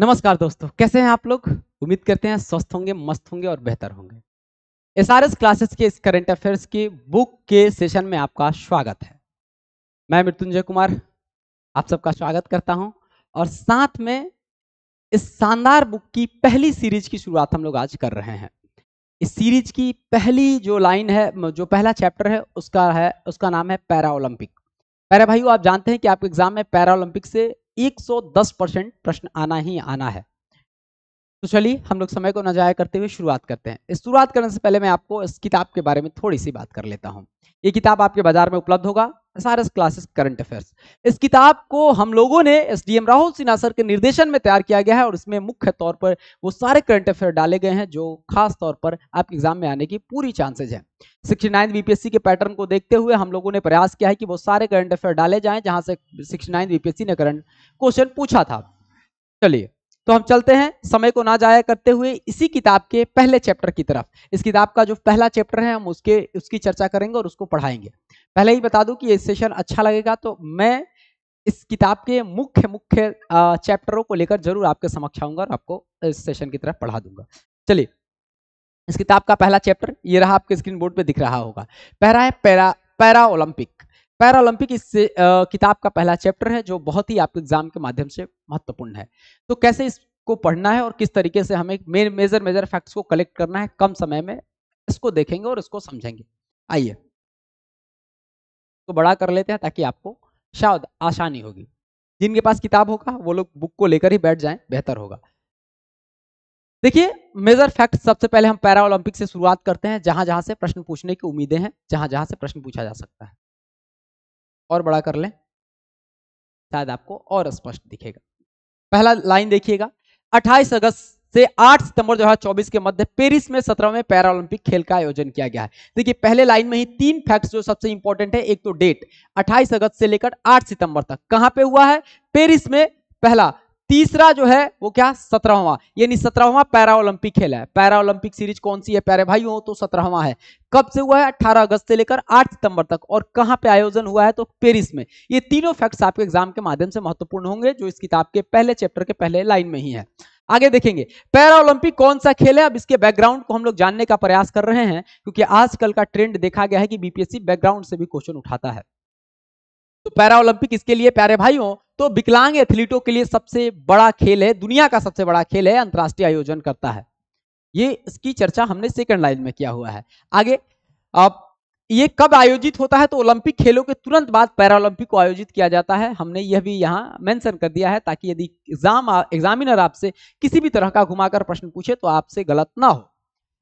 नमस्कार दोस्तों कैसे हैं आप लोग उम्मीद करते हैं स्वस्थ होंगे मस्त होंगे और बेहतर होंगे एस आर एस क्लासेस के इस करंट अफेयर्स की बुक के सेशन में आपका स्वागत है मैं मृत्युंजय कुमार आप सबका स्वागत करता हूं और साथ में इस शानदार बुक की पहली सीरीज की शुरुआत हम लोग आज कर रहे हैं इस सीरीज की पहली जो लाइन है जो पहला चैप्टर है उसका है उसका नाम है पैरा ओलंपिक पैरा भाई आप जानते हैं कि आपके एग्जाम में पैरा ओलंपिक से 110 परसेंट प्रश्न आना ही आना है तो चलिए हम लोग समय को न जाया करते हुए शुरुआत करते हैं शुरुआत करने से पहले मैं आपको इस किताब के बारे में थोड़ी सी बात कर लेता हूँ ये किताब आपके बाजार में उपलब्ध होगा एसआरएस क्लासेस करंट अफेयर्स इस किताब को हम लोगों ने S D M Rahul Sinha sir के निर्देशन में तैयार किया गया है और इसमें मुख्य तौर पर वो सारे करंट अफेयर डाले गए हैं जो खास तौर पर आपके एग्जाम में आने की पूरी चांसेज है सिक्सटी नाइन बीपीएससी के पैटर्न को देखते हुए हम लोगों ने प्रयास किया है कि वो सारे करंट अफेयर डाले जाए जहां से सिक्सटी नाइन बीपीएससी ने करंट क्वेश्चन पूछा था चलिए तो हम चलते हैं समय को ना जाया करते हुए इसी किताब के पहले चैप्टर की तरफ इस किताब का जो पहला चैप्टर है हम उसके उसकी चर्चा करेंगे और उसको पढ़ाएंगे पहले ही बता दूं कि ये सेशन अच्छा लगेगा तो मैं इस किताब के मुख्य मुख्य चैप्टरों को लेकर जरूर आपके समक्ष आऊंगा और आपको इस सेशन की तरफ पढ़ा दूंगा चलिए इस किताब का पहला चैप्टर ये रहा आपके स्क्रीन बोर्ड पे दिख रहा होगा पहला है para para Olympic para Olympic इस किताब का पहला चैप्टर है जो बहुत ही आपके एग्जाम के माध्यम से महत्वपूर्ण है तो कैसे इसको पढ़ना है और किस तरीके से हमें मेजर मेजर फैक्ट्स को कलेक्ट करना है कम समय में इसको देखेंगे और इसको समझेंगे आइए इसको बड़ा कर लेते हैं ताकि आपको शायद आसानी होगी जिनके पास किताब होगा वो लोग बुक को लेकर ही बैठ जाएं बेहतर होगा देखिए मेजर फैक्ट सबसे पहले हम पैरा ओलंपिक से शुरुआत करते हैं जहां जहां से प्रश्न पूछने की उम्मीदें हैं जहां जहां से प्रश्न पूछा जा सकता है और बड़ा कर लें शायद आपको और स्पष्ट दिखेगा पहला लाइन देखिएगा 28 अगस्त से 8 सितंबर 2024 के मध्य पेरिस में सत्रहवें ओलंपिक खेल का आयोजन किया गया है देखिए पहले लाइन में ही तीन फैक्ट्स जो सबसे इंपॉर्टेंट है एक तो डेट 28 अगस्त से लेकर 8 सितंबर तक कहां पे हुआ है पेरिस में पहला तीसरा जो है वो क्या सत्रहवा यानी सत्रहवा पैरा ओलंपिक खेल है पैरा ओलंपिक सीरीज कौन सी है प्यारे भाई हो तो सत्रहवा है कब से हुआ है 18 अगस्त से लेकर 8 सितंबर तक और कहां पे आयोजन हुआ है तो पेरिस में ये तीनों फैक्ट्स आपके एग्जाम के माध्यम से महत्वपूर्ण होंगे जो इस किताब के पहले चैप्टर के पहले लाइन में ही है आगे देखेंगे पैरा ओलंपिक कौन सा खेल है अब इसके बैकग्राउंड को हम लोग जानने का प्रयास कर रहे हैं क्योंकि आजकल का ट्रेंड देखा गया है कि बीपीएससी बैकग्राउंड से भी क्वेश्चन उठाता है तो पैरा ओलंपिक इसके लिए प्यारे भाइयों तो विकलांग एथलीटों के लिए सबसे बड़ा खेल है दुनिया का सबसे बड़ा खेल है अंतर्राष्ट्रीय आयोजन करता है ये इसकी चर्चा हमने सेकंड लाइन में किया हुआ है आगे अब ये कब आयोजित होता है तो ओलंपिक खेलों के तुरंत बाद पैरालंपिक को आयोजित किया जाता है हमने यह भी यहाँ मेंशन कर दिया है ताकि यदि एग्जाम एग्जामिनर आपसे किसी भी तरह का घुमाकर प्रश्न पूछे तो आपसे गलत ना हो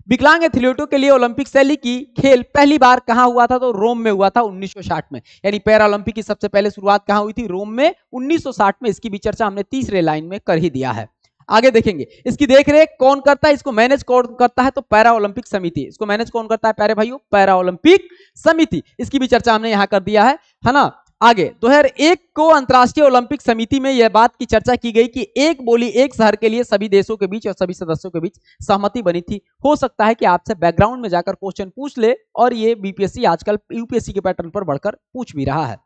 विकलांग एथलीटों के लिए ओलंपिक शैली की खेल पहली बार कहाँ हुआ था तो रोम में हुआ था उन्नीस में यानी पैरालंपिक की सबसे पहले शुरुआत कहाँ हुई थी रोम में उन्नीस में इसकी भी चर्चा हमने तीसरे लाइन में कर ही दिया है आगे देखेंगे इसकी देखरेख कौन करता है इसको मैनेज कौन करता है तो पैरा ओलंपिक समिति इसको मैनेज कौन करता है प्यारे भाइयों पैरा ओलंपिक समिति इसकी भी चर्चा हमने यहाँ कर दिया है है ना आगे दो हजार एक को अंतर्राष्ट्रीय ओलंपिक समिति में यह बात की चर्चा की गई कि एक बोली एक शहर के लिए सभी देशों के बीच और सभी सदस्यों के बीच सहमति बनी थी हो सकता है कि आपसे बैकग्राउंड में जाकर क्वेश्चन पूछ ले और ये बीपीएससी आजकल यूपीएससी के पैटर्न पर बढ़कर पूछ भी रहा है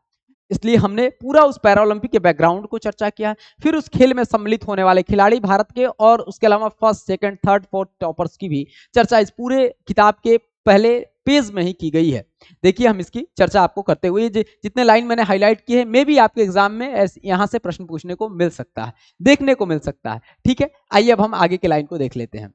इसलिए हमने पूरा उस पैरालंपिक के बैकग्राउंड को चर्चा किया फिर उस खेल में सम्मिलित होने वाले खिलाड़ी भारत के और उसके अलावा first second third fourth toppers की भी चर्चा इस पूरे किताब के पहले पेज में ही की गई है देखिए हम इसकी चर्चा आपको करते हुए जितने लाइन मैंने हाईलाइट की है मे भी आपके एग्जाम में यहाँ से प्रश्न पूछने को मिल सकता है देखने को मिल सकता है ठीक है आइए अब हम आगे के लाइन को देख लेते हैं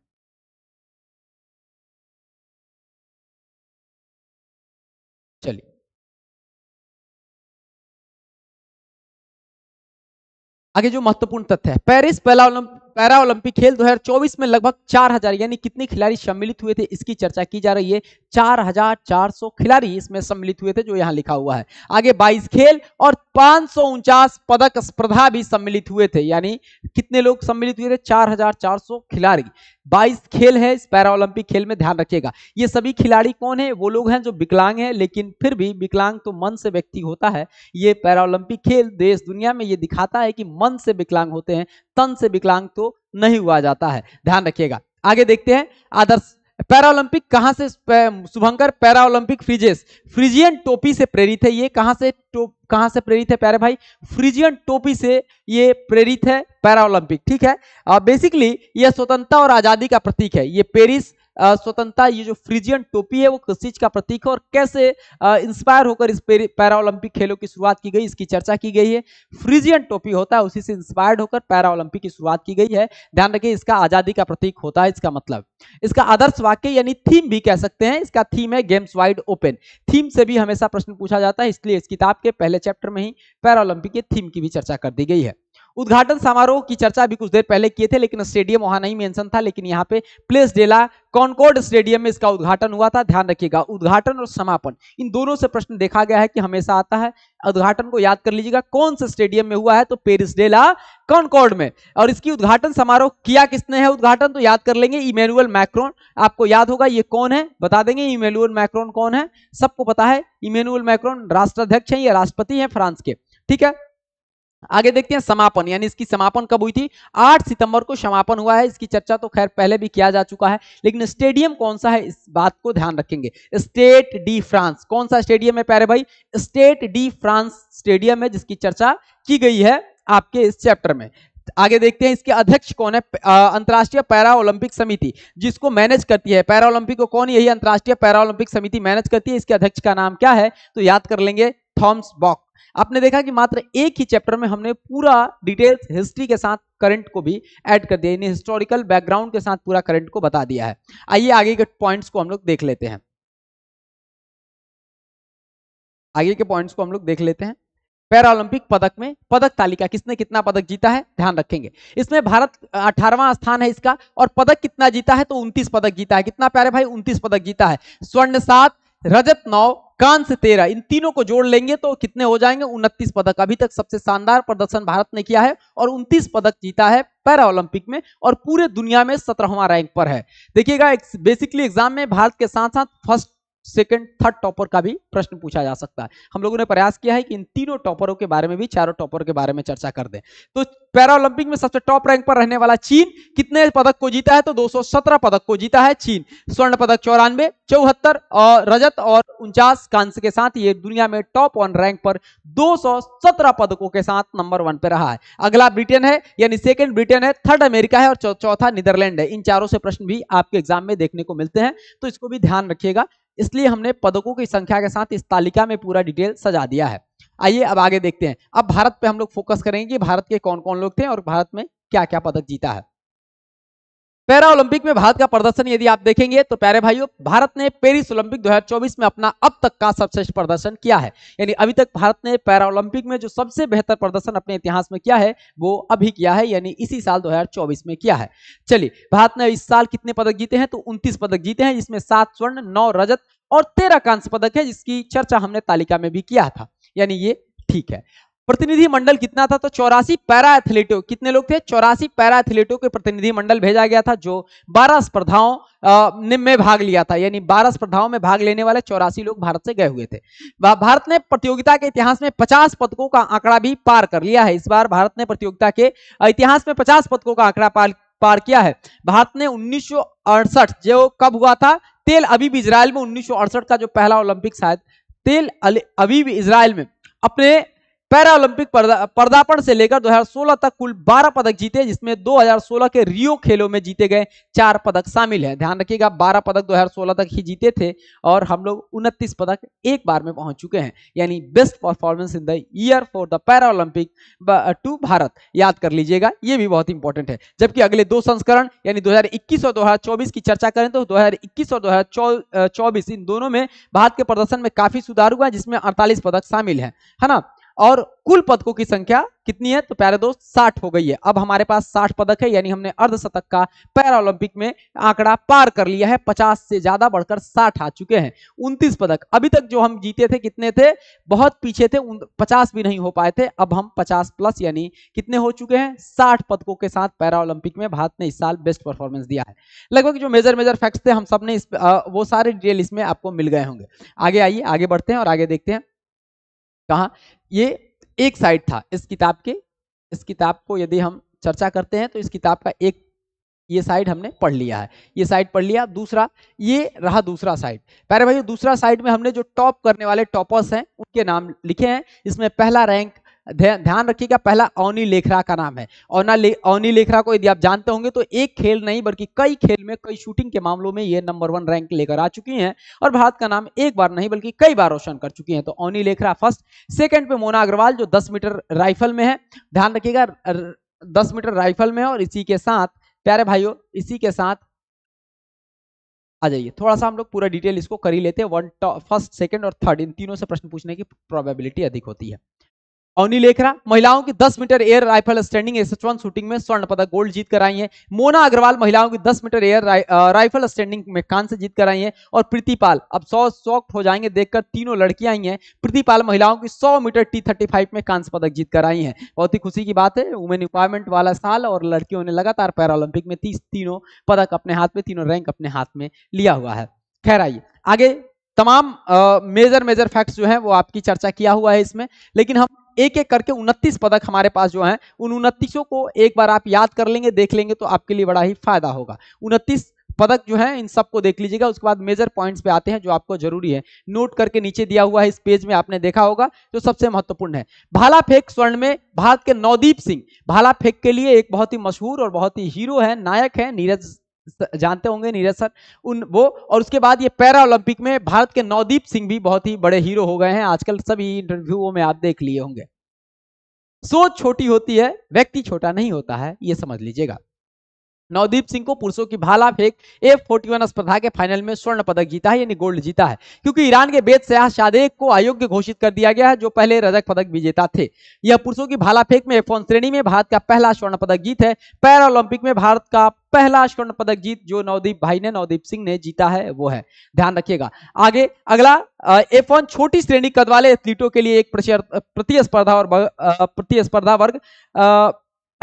आगे जो महत्वपूर्ण तथ्य है पेरिस पहला ओलंपिक पैरा ओलंपिक खेल 2024 में लगभग 4000 यानी कितने खिलाड़ी सम्मिलित हुए थे इसकी चर्चा की जा रही है 4400 खिलाड़ी इसमें सम्मिलित हुए थे जो यहां लिखा हुआ है आगे 22 खेल और पांच पदक स्पर्धा भी सम्मिलित हुए थे यानी कितने लोग सम्मिलित हुए थे 4400 खिलाड़ी 22 खेल है इस पैरा ओलंपिक खेल में ध्यान रखिएगा ये सभी खिलाड़ी कौन है वो लोग हैं जो विकलांग हैं लेकिन फिर भी विकलांग तो मन से व्यक्ति होता है ये पैरा ओलंपिक खेल देश दुनिया में ये दिखाता है कि मन से विकलांग होते हैं तन से विकलांग तो नहीं हुआ जाता है ध्यान रखिएगा आगे देखते हैं आदर्श पैरालंपिक कहां से शुभंकर पैरालंपिक फ्रिजेस फ्रिजियन टोपी से प्रेरित है ये कहां से टोप कहां से प्रेरित है प्यारे भाई फ्रिजियन टोपी से ये प्रेरित है पैरालंपिक ठीक है बेसिकली ये स्वतंत्रता और आज़ादी का प्रतीक है ये पेरिस स्वतंत्रता ये जो फ्रीजियन टोपी है वो किस चीज का प्रतीक है और कैसे इंस्पायर होकर इस पैरा ओलंपिक खेलों की शुरुआत की गई इसकी चर्चा की गई है फ्रीजियन टोपी होता है उसी से इंस्पायर्ड होकर पैरा ओलंपिक की शुरुआत की गई है ध्यान रखिए इसका आजादी का प्रतीक होता है इसका मतलब इसका आदर्श वाक्य यानी थीम भी कह सकते हैं इसका थीम है गेम्स वाइड ओपन थीम से भी हमेशा प्रश्न पूछा जाता है इसलिए इस किताब के पहले चैप्टर में ही पैरा ओलंपिक थीम की भी चर्चा कर दी गई है उद्घाटन समारोह की चर्चा भी कुछ देर पहले किए थे लेकिन स्टेडियम वहां नहीं मेंशन था लेकिन यहाँ पे प्लेस डेला कॉनकॉर्ड स्टेडियम में इसका उद्घाटन हुआ था ध्यान रखिएगा उद्घाटन और समापन इन दोनों से प्रश्न देखा गया है कि हमेशा आता है उद्घाटन को याद कर लीजिएगा कौन से स्टेडियम में हुआ है तो पेरिस डेला कॉनकॉर्ड में और इसकी उद्घाटन समारोह किया किसने है उद्घाटन तो याद कर लेंगे इमेनुअल मैक्रोन आपको याद होगा ये कौन है बता देंगे इमेनुअल मैक्रोन कौन है सबको पता है इमेनुअल मैक्रोन राष्ट्राध्यक्ष है या राष्ट्रपति है फ्रांस के ठीक है आगे देखते हैं समापन यानी इसकी समापन कब हुई थी 8 सितंबर को समापन हुआ है इसकी चर्चा तो खैर पहले भी किया जा चुका है लेकिन स्टेडियम कौन सा है इस बात को ध्यान रखेंगे स्टेट डी फ्रांस कौन सा स्टेडियम है प्यारे भाई स्टेट डी फ्रांस स्टेडियम है जिसकी चर्चा की गई है आपके इस चैप्टर में आगे देखते हैं इसके अध्यक्ष कौन है अंतर्राष्ट्रीय पैरा ओलंपिक समिति जिसको मैनेज करती है पैरा ओलंपिक को कौन यही अंतर्राष्ट्रीय पैरा ओलंपिक समिति मैनेज करती है इसके अध्यक्ष का नाम क्या है तो याद कर लेंगे थॉम्स बॉक आपने देखा कि मात्र एक ही चैप्टर में हमने पूरा डिटेल्स हिस्ट्री के साथ करंट को भी ऐड कर दिया यानी हिस्टोरिकल बैकग्राउंड के साथ पूरा करंट को बता दिया है आइए आगे के पॉइंट्स को हम लोग देख लेते हैं आगे के पॉइंट्स को हम लोग देख लेते हैं पैरालंपिक पदक में पदक तालिका किसने कितना पदक जीता है ध्यान रखेंगे इसमें भारत अठारवा स्थान है इसका और पदक कितना जीता है तो उन्तीस पदक जीता है कितना प्यारे भाई उन्तीस पदक जीता है स्वर्ण सात रजत नौ कांस्य तेरह इन तीनों को जोड़ लेंगे तो कितने हो जाएंगे उनतीस पदक अभी तक सबसे शानदार प्रदर्शन भारत ने किया है और उनतीस पदक जीता है पैरा ओलंपिक में और पूरे दुनिया में सत्रहवा रैंक पर है देखिएगा बेसिकली एग्जाम में भारत के साथ साथ फर्स्ट सेकंड थर्ड टॉपर का भी प्रश्न पूछा जा सकता है हम लोगों ने प्रयास किया है कि इन तीनों टॉपरों के बारे में भी चारों टॉपर के बारे में चर्चा कर दें तो पैरालंपिक में सबसे टॉप रैंक पर रहने वाला चीन कितने पदक को जीता है तो 217 पदक को जीता है चीन स्वर्ण पदक चौरानवे चौहत्तर और रजत और उनचास कांस्य के साथ ये दुनिया में टॉप वन रैंक पर दो पदकों के साथ नंबर वन पे रहा है अगला ब्रिटेन है यानी सेकेंड ब्रिटेन है थर्ड अमेरिका है और चौथा नीदरलैंड है इन चारों से प्रश्न भी आपके एग्जाम में देखने को मिलते हैं तो इसको भी ध्यान रखिएगा इसलिए हमने पदकों की संख्या के साथ इस तालिका में पूरा डिटेल सजा दिया है आइए अब आगे देखते हैं अब भारत पे हम लोग फोकस करेंगे कि भारत के कौन कौन लोग थे और भारत में क्या क्या पदक जीता है पैरा ओलंपिक में भारत का प्रदर्शन यदि आप देखेंगे तो प्यारे भाइयों भारत ने पेरिस ओलंपिक 2024 में अपना अब तक का सर्वश्रेष्ठ प्रदर्शन किया है यानी अभी तक भारत ने पैरा ओलंपिक में जो सबसे बेहतर प्रदर्शन अपने इतिहास में किया है वो अभी किया है यानी इसी साल 2024 में किया है चलिए भारत ने इस साल कितने पदक जीते हैं तो उनतीस पदक जीते हैं जिसमें सात स्वर्ण नौ रजत और तेरह कांस्य पदक है जिसकी चर्चा हमने तालिका में भी किया था यानी ये ठीक है प्रतिनिधि मंडल कितना था तो चौरासी पैरा एथलीटों कितने लोग थे चौरासी पैरा एथलीटों के प्रतिनिधि मंडल भेजा गया था जो 12 स्पर्धाओं में भाग लिया था यानी 12 स्पर्धाओं में भाग लेने वाले चौरासी लोग भारत से गए हुए थे भारत ने प्रतियोगिता के इतिहास में 50 पदकों का आंकड़ा भी पार कर लिया है इस बार भारत ने प्रतियोगिता के इतिहास में पचास पदकों का आंकड़ा पार पार किया है भारत ने उन्नीस जो कब हुआ था तेल अभी भी इसराइल में उन्नीस का जो पहला ओलंपिक शायद तेल अभी भी इसराइल में अपने पैरा ओलंपिक पर्दापण से लेकर 2016 तक कुल 12 पदक जीते जिसमें 2016 के रियो खेलों में जीते गए चार पदक शामिल हैं ध्यान रखिएगा 12 पदक 2016 तक ही जीते थे और हम लोग उनतीस पदक एक बार में पहुंच चुके हैं यानी best performance in the year for the para Olympic to Bharat याद कर लीजिएगा ये भी बहुत इंपॉर्टेंट है जबकि अगले दो संस्करण यानी दो और दो की चर्चा करें तो दो और दो इन दोनों में भारत के प्रदर्शन में काफी सुधार हुआ है जिसमें अड़तालीस पदक शामिल है है ना और कुल पदकों की संख्या कितनी है तो प्यारे दोस्त साठ हो गई है अब हमारे पास साठ पदक है यानी हमने अर्धशतक का पैरा ओलंपिक में आंकड़ा पार कर लिया है पचास से ज्यादा बढ़कर साठ आ चुके हैं उनतीस पदक अभी तक जो हम जीते थे कितने थे बहुत पीछे थे पचास भी नहीं हो पाए थे अब हम पचास प्लस यानी कितने हो चुके हैं साठ पदकों के साथ पैरा ओलंपिक में भारत ने इस साल बेस्ट परफॉर्मेंस दिया है लगभग जो मेजर मेजर फैक्ट्स थे हम सबने वो सारे डिटेल इसमें आपको मिल गए होंगे आगे आइए आगे बढ़ते हैं और आगे देखते हैं कहा ये एक साइड था इस किताब के इस किताब को यदि हम चर्चा करते हैं तो इस किताब का एक ये साइड हमने पढ़ लिया है ये साइड पढ़ लिया दूसरा ये रहा दूसरा साइड पहले भाई दूसरा साइड में हमने जो टॉप करने वाले टॉपर्स हैं उनके नाम लिखे हैं इसमें पहला रैंक ध्यान रखिएगा पहला अवनी लेखरा का नाम है औना ले, अवनी लेखरा को यदि आप जानते होंगे तो एक खेल नहीं बल्कि कई खेल में कई शूटिंग के मामलों में ये नंबर वन रैंक लेकर आ चुकी हैं और भारत का नाम एक बार नहीं बल्कि कई बार रोशन कर चुकी हैं तो अवनी लेखरा फर्स्ट सेकेंड पे मोना अग्रवाल जो दस मीटर राइफल में है ध्यान रखिएगा दस मीटर राइफल में और इसी के साथ प्यारे भाइयों इसी के साथ आ जाइए थोड़ा सा हम लोग पूरा डिटेल इसको कर ही लेते हैं वन फर्स्ट सेकंड और थर्ड इन तीनों से प्रश्न पूछने की प्रोबेबिलिटी अधिक होती है अवनी लेखरा महिलाओं की 10 metre air rifle standing S shooting में स्वर्ण पदक गोल्ड जीत कर आई है मोना अग्रवाल महिलाओं की 10 मीटर एयर राइफल स्टैंडिंग में कांस्य जीत कर आई है और प्रीतिपाल अब सौ सॉक्ट हो जाएंगे देखकर तीनों लड़कियां आई हैं प्रीतिपाल महिलाओं की 100 मीटर टी थर्टी फाइव में कांस्य पदक जीत कर आई है बहुत ही खुशी की बात है वुमेन रिक्वायरमेंट वाला साल और लड़कियों ने लगातार पैरालंपिक में तीस तीनों पदक अपने हाथ में तीनों रैंक अपने हाथ में लिया हुआ है खैर आइए आगे तमाम मेजर मेजर फैक्ट्स जो है वो आपकी चर्चा किया हुआ है इसमें लेकिन हम एक एक करके उनतीस पदक हमारे पास जो है उन उनतीसों को एक बार आप याद कर लेंगे देख लेंगे तो आपके लिए बड़ा ही फायदा होगा उनतीस पदक जो है इन सबको देख लीजिएगा उसके बाद मेजर पॉइंट्स पे आते हैं जो आपको जरूरी है नोट करके नीचे दिया हुआ है इस पेज में आपने देखा होगा जो सबसे महत्वपूर्ण है भाला फेंक स्वर्ण में भारत के नवदीप सिंह भाला फेंक के लिए एक बहुत ही मशहूर और बहुत ही हीरो है नायक है नीरज जानते होंगे नीरज सर उन वो और उसके बाद ये पैरा ओलंपिक में भारत के नवदीप सिंह भी बहुत ही बड़े हीरो हो गए हैं आजकल सभी इंटरव्यूओं में आप देख लिए होंगे सोच छोटी होती है व्यक्ति छोटा नहीं होता है ये समझ लीजिएगा नवदीप सिंह को पुरुषों की भाला फेंक एफ फोर्टी वन स्पर्धा के फाइनल में स्वर्ण पदक जीता है यानी गोल्ड जीता है क्योंकि ईरान के बेद सयाह शादेक को अयोग्य घोषित कर दिया गया है जो पहले रजक पदक विजेता थे यह पुरुषों की भाला फेंक में एफ श्रेणी में भारत का पहला स्वर्ण पदक जीत है पैरा ओलंपिक में भारत का पहला स्वर्ण पदक जीत जो नवदीप भाई ने नवदीप सिंह ने जीता है वो है ध्यान रखिएगा आगे अगला एफ वन छोटी श्रेणी कद वाले एथलीटों के लिए एक प्रतिस्पर्धा और प्रतिस्पर्धा वर्ग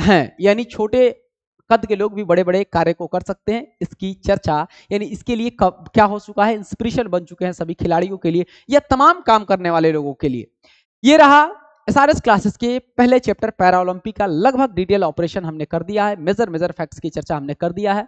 है यानी छोटे कद के लोग भी बड़े बड़े कार्य को कर सकते हैं इसकी चर्चा यानी इसके लिए क्या हो चुका है इंस्पिरेशन बन चुके हैं सभी खिलाड़ियों के लिए या तमाम काम करने वाले लोगों के लिए ये रहा एसआरएस क्लासेस के पहले चैप्टर पैरालंपी का लगभग डिटेल ऑपरेशन हमने कर दिया है मेजर मेजर फैक्ट्स की चर्चा हमने कर दिया है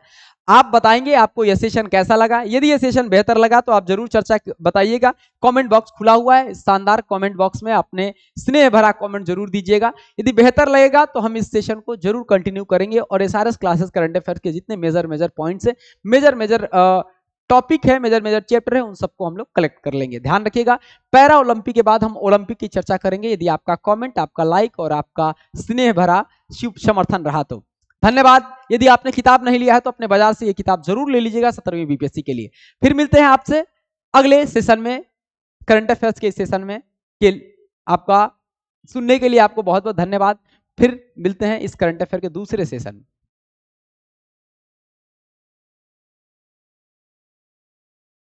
आप बताएंगे आपको यह सेशन कैसा लगा यदि यह सेशन बेहतर लगा तो आप जरूर चर्चा बताइएगा कमेंट बॉक्स खुला हुआ है शानदार कमेंट बॉक्स में अपने स्नेह भरा कमेंट जरूर दीजिएगा यदि बेहतर लगेगा तो हम इस सेशन को जरूर कंटिन्यू करेंगे और एस क्लासेस करंट अफेयर के जितने मेजर मेजर पॉइंट्स हैं मेजर मेजर आ, टॉपिक है मेजर मेजर चैप्टर है उन सबको हम लोग कलेक्ट कर लेंगे ध्यान रखिएगा पैरा ओलंपिक के बाद हम ओलंपिक की चर्चा करेंगे यदि आपका कमेंट आपका लाइक और आपका स्नेह भरा शिव समर्थन रहा तो धन्यवाद यदि आपने किताब नहीं लिया है तो अपने बाजार से ये किताब जरूर ले लीजिएगा सत्रहवीं बीपीएससी के लिए फिर मिलते हैं आपसे अगले सेशन में करंट अफेयर्स के सेशन में के आपका सुनने के लिए आपको बहुत बहुत धन्यवाद फिर मिलते हैं इस करंट अफेयर के दूसरे सेशन में